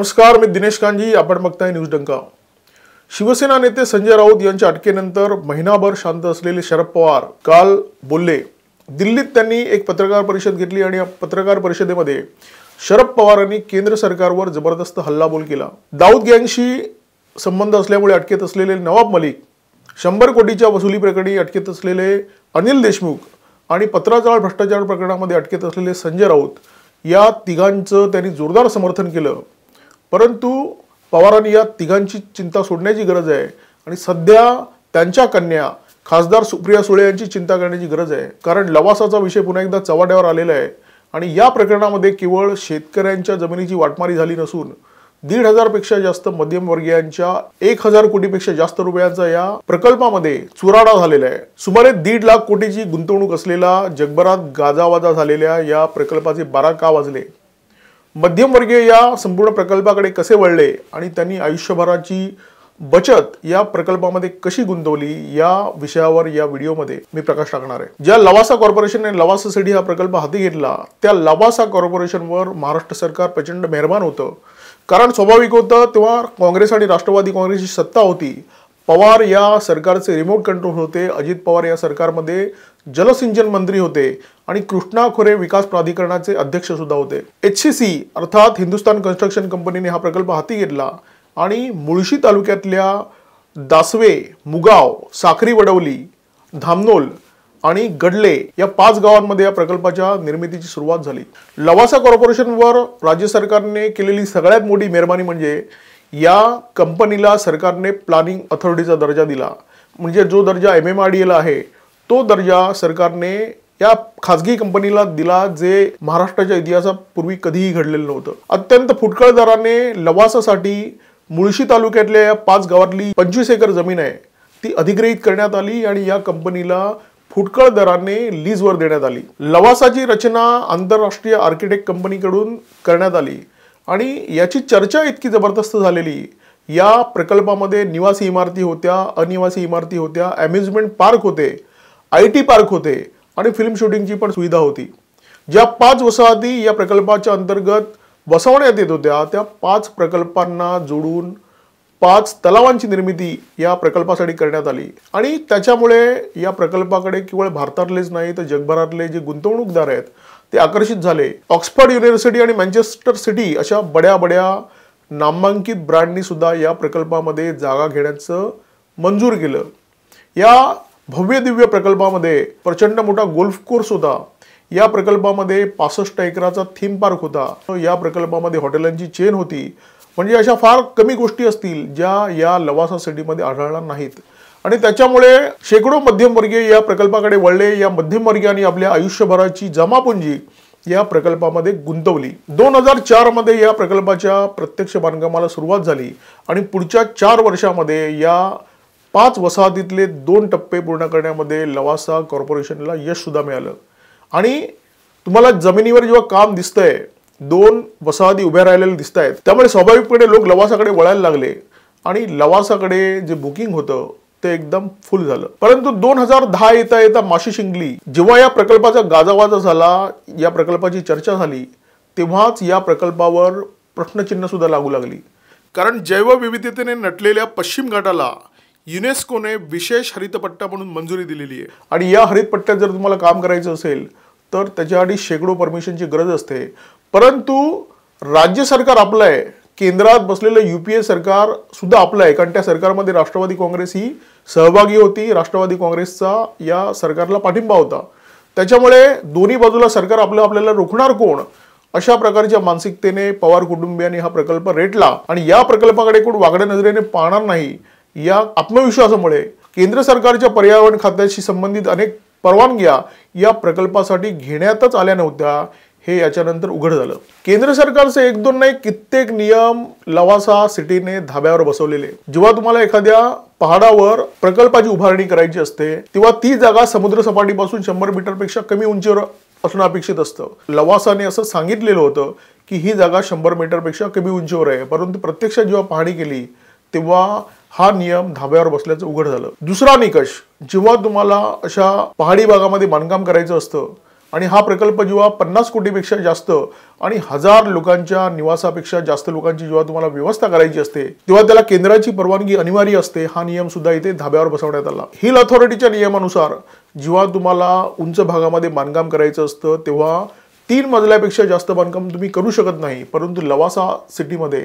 नमस्कार मी दिनेश कांजी आपण बघताय न्यूज डंका शिवसेना नेते संजय राऊत यांच्या अटकेनंतर महिनाभर शांत असलेले शरद पवार काल बोलले दिल्लीत त्यांनी एक पत्रकार परिषद घेतली आणि या पत्रकार परिषदेमध्ये शरद पवारांनी केंद्र सरकारवर जबरदस्त हल्लाबोल केला दाऊद गँगशी संबंध असल्यामुळे अटकेत असलेले नवाब मलिक शंभर कोटीच्या वसुली प्रकरणी अटकेत असलेले अनिल देशमुख आणि पत्राचाळ भ्रष्टाचार प्रकरणामध्ये अटकेत असलेले संजय राऊत या तिघांचं त्यांनी जोरदार समर्थन केलं परंतु पवारांनी या तिघांची चिंता सोडण्याची गरज आहे आणि सध्या त्यांच्या कन्या खासदार सुप्रिया सुळे यांची चिंता करण्याची गरज आहे कारण लवासाचा विषय पुन्हा एकदा चव्हाड्यावर आलेला आहे आणि या प्रकरणामध्ये केवळ शेतकऱ्यांच्या जमिनीची वाटमारी झाली नसून दीड हजारपेक्षा जास्त मध्यमवर्गीयांच्या एक हजार कोटीपेक्षा जास्त रुपयांचा या प्रकल्पामध्ये चुराडा झालेला आहे सुमारे दीड लाख कोटीची गुंतवणूक असलेला जगभरात गाजावाजा झालेल्या या प्रकल्पाचे बारा का वाजले मध्यमवर्गीय या संपूर्ण प्रकल्पाकडे कसे वळले आणि त्यांनी आयुष्यभराची बचत या प्रकल्पामध्ये कशी गुंतवली या विषयावर या व्हिडिओमध्ये मी प्रकाश टाकणार आहे ज्या लवासा कॉर्पोरेशनने लवासा सिटी हा प्रकल्प हाती घेतला त्या लवासा कॉर्पोरेशनवर महाराष्ट्र सरकार प्रचंड मेहरबान होतं कारण स्वाभाविक होतं तेव्हा काँग्रेस आणि राष्ट्रवादी काँग्रेसची सत्ता होती पवार या सरकारचे रिमोट कंट्रोल होते अजित पवार या सरकारमध्ये जलसिंचन मंत्री होते आणि कृष्णा खोरे विकास प्राधिकरणाचे अध्यक्ष सुद्धा होते एच सी सी अर्थात हिंदुस्तान कन्स्ट्रक्शन कंपनीने हा प्रकल्प हाती घेतला आणि मुळशी तालुक्यातल्या दासवे मुगाव साखरी वडवली धामनोल आणि गडले या पाच गावांमध्ये या प्रकल्पाच्या निर्मितीची सुरुवात झाली लवासा कॉर्पोरेशनवर राज्य सरकारने केलेली सगळ्यात मोठी मेहरबानी म्हणजे या कंपनीला सरकारने प्लॅनिंग अथॉरिटीचा दर्जा दिला म्हणजे जो दर्जा एम एम आर डी एला आहे तो दर्जा सरकारने या खाजगी कंपनीला दिला जे महाराष्ट्राच्या इतिहासापूर्वी कधीही घडलेलं नव्हतं अत्यंत फुटकळ दराने लवासासाठी मुळशी तालुक्यातल्या या पाच गावातली पंचवीस एकर जमीन आहे ती अधिग्रहित करण्यात आली आणि या कंपनीला फुटकळ दराने लीजवर देण्यात आली लवासाची रचना आंतरराष्ट्रीय आर्किटेक्ट कंपनीकडून करण्यात आली आणि याची चर्चा इतकी जबरदस्त झालेली या प्रकल्पामध्ये निवासी इमारती होत्या अनिवासी इमारती होत्या अम्युजमेंट पार्क होते आय टी पार्क होते आणि फिल्म शूटिंगची पण सुविधा होती ज्या पाच वसाहती या प्रकल्पाच्या अंतर्गत बसवण्यात येत होत्या त्या पाच प्रकल्पांना जोडून पाच तलावांची निर्मिती या प्रकल्पासाठी करण्यात आली आणि त्याच्यामुळे या प्रकल्पाकडे केवळ भारतातलेच नाही तर जगभरातले जे गुंतवणूकदार आहेत ते आकर्षित झाले ऑक्सफर्ड युनिव्हर्सिटी आणि मँचेस्टर सिटी अशा बड्या बड्या नामांकित ब्रँडनी सुद्धा या प्रकल्पामध्ये जागा घेण्याचं मंजूर केलं या भव्य दिव्य प्रकल्पामध्ये प्रचंड मोठा गोल्फ कोर्स होता या प्रकल्पामध्ये पासष्ट एकराचा थीम पार्क होता या प्रकल्पामध्ये हॉटेलांची चेन होती म्हणजे अशा फार कमी गोष्टी असतील ज्या या लवासा सिटीमध्ये आढळणार नाहीत आणि त्याच्यामुळे शेकडो मध्यमवर्गीय या प्रकल्पाकडे वळले या मध्यमवर्गीयांनी आपल्या आयुष्यभराची जमापुंजी या प्रकल्पामध्ये गुंतवली दोन हजार चारमध्ये या प्रकल्पाच्या प्रत्यक्ष बांधकामाला सुरुवात झाली आणि पुढच्या चार वर्षामध्ये या पाच वसाहतीतले दोन टप्पे पूर्ण करण्यामध्ये लवासा कॉर्पोरेशनला यश सुद्धा मिळालं आणि तुम्हाला जमिनीवर जेव्हा काम दिसतंय दोन वसाहती उभ्या राहिलेल्या दिसत आहेत त्यामुळे स्वाभाविकपणे लोक लवासाकडे वळायला लागले आणि लवासाकडे जे बुकिंग होतं ते एकदम फुल झालं परंतु दोन हजार दहा येता येता माशी शिंगली जेव्हा या प्रकल्पाचा गाजावाजा झाला या प्रकल्पाची चर्चा झाली तेव्हाच या प्रकल्पावर प्रश्नचिन्ह सुद्धा लागू लागली कारण जैवविविधतेने नटलेल्या पश्चिम घाटाला युनेस्कोने विशेष हरितपट्टा म्हणून मंजुरी दिलेली आहे आणि या हरितपट्ट्यात जर तुम्हाला काम करायचं असेल तर त्याच्यासाठी शेकडो परमिशनची गरज असते परंतु राज्य सरकार आपलं आहे केंद्रात बसलेलं यू पी ए सरकार सुद्धा आपलं आहे कारण त्या सरकारमध्ये राष्ट्रवादी काँग्रेस ही सहभागी होती राष्ट्रवादी काँग्रेसचा या सरकारला पाठिंबा होता त्याच्यामुळे दोन्ही बाजूला सरकार आपलं आपल्याला रोखणार कोण अशा प्रकारच्या मानसिकतेने पवार कुटुंबियांनी हा प्रकल्प रेटला आणि या प्रकल्पाकडे कोण वागड्या नजरेने पाहणार नाही या आत्मविश्वासामुळे केंद्र सरकारच्या पर्यावरण खात्याशी संबंधित अनेक परवानग्या या प्रकल्पासाठी घेण्यातच आल्या नव्हत्या हे याच्यानंतर उघड झालं केंद्र सरकारचे एक दोन नाही कित्येक नियम लवासा सिटीने धाब्यावर बसवलेले जेव्हा तुम्हाला एखाद्या पहाडावर प्रकल्पाची उभारणी करायची असते तेव्हा ती जागा समुद्र सपाटीपासून शंभर मीटरपेक्षा कमी उंचीवर असणं अपेक्षित असतं लवासाने असं सांगितलेलं होतं की ही जागा शंभर मीटरपेक्षा कमी उंचीवर आहे परंतु प्रत्यक्षात जेव्हा पाहणी केली तेव्हा हा नियम धाब्यावर बसल्याचं उघड झालं दुसरा निकष जेव्हा तुम्हाला अशा पहाडी भागामध्ये बांधकाम करायचं असतं आणि हा प्रकल्प जेव्हा पन्नास कोटीपेक्षा जास्त आणि हजार लोकांच्या निवासापेक्षा जास्त लोकांची जेव्हा तुम्हाला व्यवस्था करायची असते तेव्हा त्याला केंद्राची परवानगी अनिवार्य असते हा नियम सुद्धा इथे धाब्यावर बसवण्यात आला हिल अथॉरिटीच्या नियमानुसार जेव्हा तुम्हाला उंच भागामध्ये बांधकाम करायचं असतं तेव्हा तीन मजल्यापेक्षा जास्त बांधकाम तुम्ही करू शकत नाही परंतु लवासा सिटीमध्ये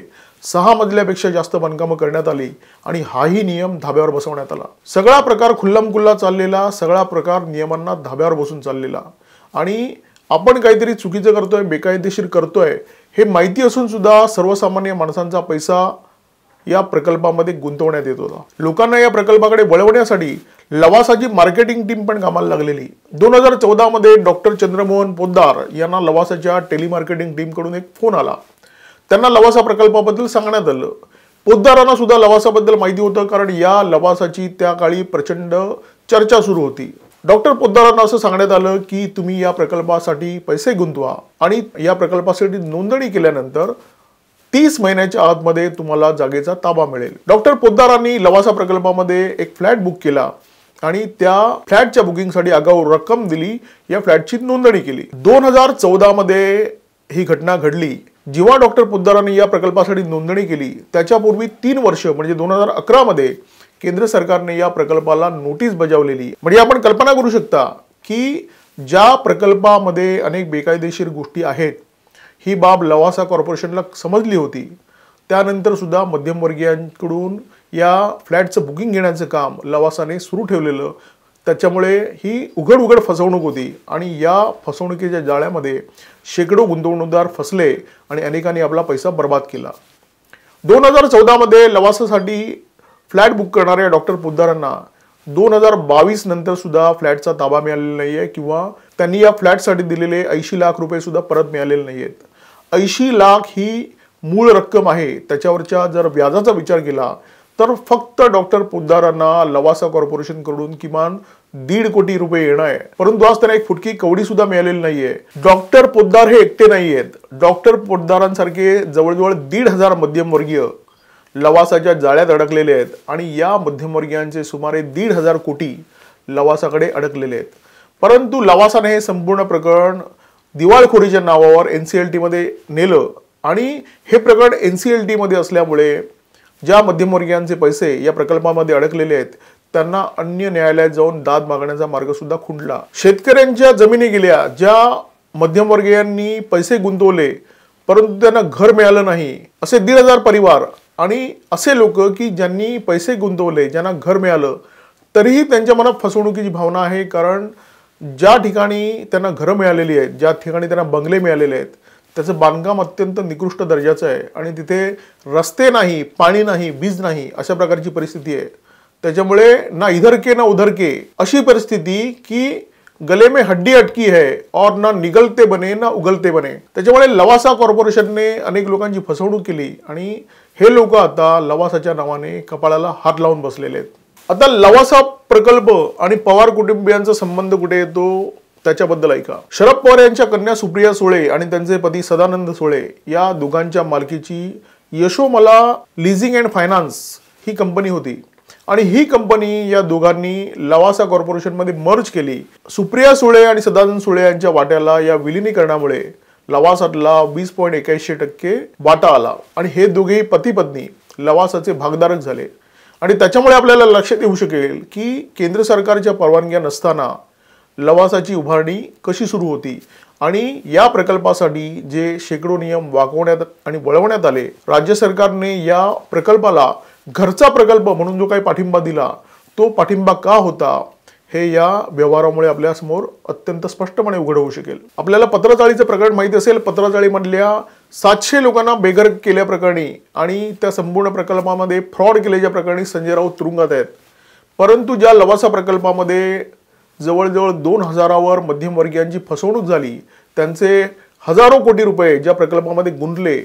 सहा मजल्यापेक्षा जास्त बांधकामं करण्यात आली आणि हाही नियम धाब्यावर बसवण्यात आला सगळा प्रकार खुल्लामखुल्ला चाललेला सगळा प्रकार नियमांना धाब्यावर बसून चाललेला आणि आपण काहीतरी चुकीचं करतोय बेकायदेशीर करतोय हे माहिती असून सुद्धा सर्वसामान्य माणसांचा पैसा या प्रकल्पामध्ये गुंतवण्यात येत होता लोकांना या प्रकल्पाकडे वळवण्यासाठी लवासाची मार्केटिंग टीम पण कामाला लागलेली दोन हजार मध्ये डॉक्टर चंद्रमोहन पोद्दार यांना लवासाच्या टेलिमार्केटिंग टीमकडून एक फोन आला त्यांना लवासा प्रकल्पाबद्दल सांगण्यात आलं पोद्दारांना सुद्धा लवासाबद्दल माहिती होतं कारण या लवासाची त्या काळी प्रचंड चर्चा सुरू होती डॉक्टर पोद्दारांना असं सांगण्यात आलं की तुम्ही या प्रकल्पासाठी पैसे गुंतवा आणि या प्रकल्पासाठी नोंदणी केल्यानंतर तीस महिन्याच्या आतमध्ये तुम्हाला जागेचा ताबा मिळेल डॉक्टर पोद्दारांनी लवासा प्रकल्पामध्ये एक फ्लॅट बुक केला आणि त्या फ्लॅटच्या बुकिंगसाठी आगाऊ रक्कम दिली या फ्लॅटची नोंदणी केली दोन हजार चौदामध्ये ही घटना घडली जेव्हा डॉक्टर पोद्दारांनी या प्रकल्पासाठी नोंदणी केली त्याच्यापूर्वी तीन वर्ष म्हणजे दोन हजार अकरामध्ये केंद्र सरकारने या प्रकल्पाला नोटीस बजावलेली म्हणजे आपण कल्पना करू शकता की ज्या प्रकल्पामध्ये अनेक बेकायदेशीर गोष्टी आहेत ही बाब लवासा कॉर्पोरेशनला समजली होती त्यानंतरसुद्धा मध्यमवर्गीयांकडून या फ्लॅटचं बुकिंग घेण्याचं काम लवासाने सुरू ठेवलेलं त्याच्यामुळे ही उघड उघड फसवणूक होती आणि या फसवणुकीच्या जाळ्यामध्ये शेकडो गुंतवणूकदार फसले आणि अनेकांनी आपला पैसा बर्बाद केला दोन हजार चौदामध्ये लवासासाठी फ्लॅट बुक करणाऱ्या डॉक्टर पोद्दारांना दोन हजार बावीस नंतरसुद्धा फ्लॅटचा ताबा मिळालेला नाही आहे किंवा त्यांनी या फ्लॅटसाठी दिलेले ऐंशी लाख रुपये सुद्धा परत मिळालेले नाही आहेत ऐंशी लाख ही मूळ रक्कम आहे त्याच्यावरच्या जर व्याजाचा विचार केला तर फक्त डॉक्टर पोद्दारांना लवासा कॉर्पोरेशनकडून किमान दीड कोटी रुपये येणं आहे परंतु आज त्यांना एक फुटकी कवडी सुद्धा मिळालेली नाहीये डॉक्टर पोद्दार हे एकटे नाही आहेत डॉक्टर पोद्दारांसारखे जवळजवळ दीड हजार मध्यमवर्गीय लवासाच्या जाळ्यात अडकलेले आहेत आणि या मध्यमवर्गीयांचे सुमारे दीड हजार कोटी लवासाकडे अडकलेले आहेत परंतु लवासाने हे संपूर्ण प्रकरण दिवाळखोरीच्या नावावर एन सी एल टीमध्ये नेलं आणि हे प्रकरण एन सी एल टीमध्ये असल्यामुळे ज्या मध्यमवर्गीयांचे पैसे या प्रकल्पामध्ये अडकलेले आहेत त्यांना अन्य न्यायालयात जाऊन दाद मागण्याचा मार्गसुद्धा खुंटला शेतकऱ्यांच्या जमिनी गेल्या ज्या मध्यमवर्गीयांनी पैसे गुंतवले परंतु त्यांना घर मिळालं नाही असे दीड हजार परिवार आणि असे लोक की ज्यांनी पैसे गुंतवले ज्यांना घर मिळालं तरीही त्यांच्या मनात फसवणुकीची भावना आहे कारण ज्या ठिकाणी त्यांना घरं मिळालेली आहेत ज्या ठिकाणी त्यांना बंगले मिळालेले आहेत त्याचं बांधकाम अत्यंत निकृष्ट दर्जाचं आहे आणि तिथे रस्ते नाही पाणी नाही वीज नाही अशा प्रकारची परिस्थिती आहे त्याच्यामुळे ना इधरके ना उधरके अशी परिस्थिती की गले में हड्डी अटकी है और ना निगलते बने ना उगलते बने त्याच्यामुळे लवासा कॉर्पोरेशनने अनेक लोकांची फसवणूक केली आणि हे लोक आता लवासाच्या नावाने कपाळाला हात लावून बसलेले आहेत आता लवासा प्रकल्प आणि पवार कुटुंबियांचा संबंध कुठे येतो त्याच्याबद्दल ऐका शरद पवार यांच्या कन्या सुप्रिया सुळे आणि त्यांचे पती सदानंद सुळे या दोघांच्या मालकीची यशोमला लिझिंग अँड फायनान्स ही कंपनी होती आणि ही कंपनी या दोघांनी लवासा कॉर्पोरेशनमध्ये मर्ज केली सुप्रिया सुळे आणि सदानंद सुळे यांच्या वाट्याला या विलिनीकरणामुळे लवासातला वीस पॉईंट एक्याऐंशी टक्के वाटा आला आणि हे दोघेही पती पत्नी लवासाचे भागधारक झाले आणि त्याच्यामुळे आपल्याला लक्षात येऊ शकेल की केंद्र सरकारच्या परवानग्या नसताना लवासाची उभारणी कशी सुरू होती आणि या प्रकल्पासाठी जे शेकडो नियम वाकवण्यात आणि वळवण्यात आले राज्य सरकारने या प्रकल्पाला घरचा प्रकल्प म्हणून जो काही पाठिंबा दिला तो पाठिंबा का होता हे या व्यवहारामुळे आपल्यासमोर अत्यंत स्पष्टपणे उघड होऊ शकेल आपल्याला पत्राचाळीचं प्रकरण माहीत असेल पत्रचाळीमधल्या सातशे लोकांना बेघर केल्याप्रकरणी आणि त्या संपूर्ण प्रकल्पामध्ये फ्रॉड केल्याच्या प्रकरणी संजय राऊत तुरुंगात आहेत परंतु ज्या लवासा प्रकल्पामध्ये जवळजवळ दोन हजारावर मध्यमवर्गीयांची फसवणूक झाली त्यांचे हजारो कोटी रुपये ज्या प्रकल्पामध्ये गुंतले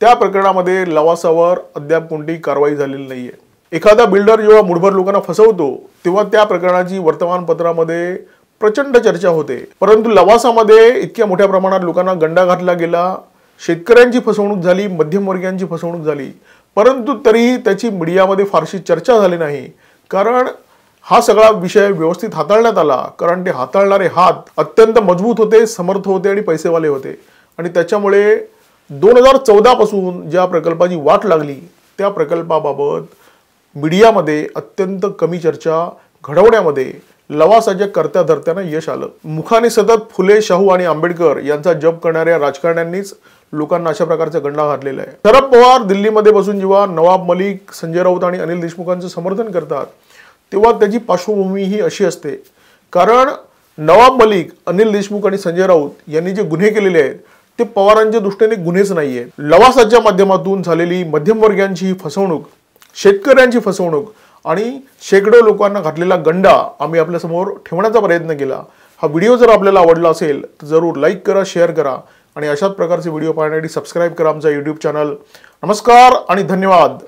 त्या प्रकरणामध्ये लवासावर अद्याप कोणतीही कारवाई झालेली नाही आहे एखादा बिल्डर जेव्हा मुठभर लोकांना फसवतो तेव्हा त्या प्रकरणाची वर्तमानपत्रामध्ये प्रचंड चर्चा होते परंतु लवासामध्ये इतक्या मोठ्या प्रमाणात लोकांना गंडा घातला गेला शेतकऱ्यांची फसवणूक झाली मध्यमवर्गीयांची फसवणूक झाली परंतु तरीही त्याची मीडियामध्ये फारशी चर्चा झाली नाही कारण हा सगळा विषय व्यवस्थित हाताळण्यात आला कारण ते हाताळणारे हात अत्यंत मजबूत होते समर्थ होते आणि पैसेवाले होते आणि त्याच्यामुळे दोन हजार चौदापासून ज्या प्रकल्पाची वाट लागली त्या प्रकल्पाबाबत मीडियामध्ये अत्यंत कमी चर्चा घडवण्यामध्ये लवासाच्या कर्त्या धरत्यांना यश आलं मुखाने सतत फुले शाहू आणि आंबेडकर यांचा जप करणाऱ्या राजकारण्यांनीच लोकांना अशा प्रकारचा गंडा घातलेला आहे शरद पवार दिल्लीमध्ये बसून जेव्हा नवाब मलिक संजय राऊत आणि अनिल देशमुखांचं समर्थन करतात तेव्हा त्याची पार्श्वभूमी ही अशी असते कारण नवाब मलिक अनिल देशमुख आणि संजय राऊत यांनी जे गुन्हे केलेले आहेत ते पवारांच्या दृष्टीने गुन्हेच नाहीये लवासाच्या माध्यमातून झालेली मध्यमवर्गीयांची ही फसवणूक शेतकऱ्यांची फसवणूक आणि शेकडो लोकांना घातलेला गंडा आम्ही आपल्यासमोर ठेवण्याचा प्रयत्न केला हा व्हिडिओ जर आपल्याला आवडला असेल तर जरूर लाईक करा शेअर करा आणि अशाच प्रकारचे व्हिडिओ पाहण्यासाठी सबस्क्राईब करा आमचा यूट्यूब चॅनल नमस्कार आणि धन्यवाद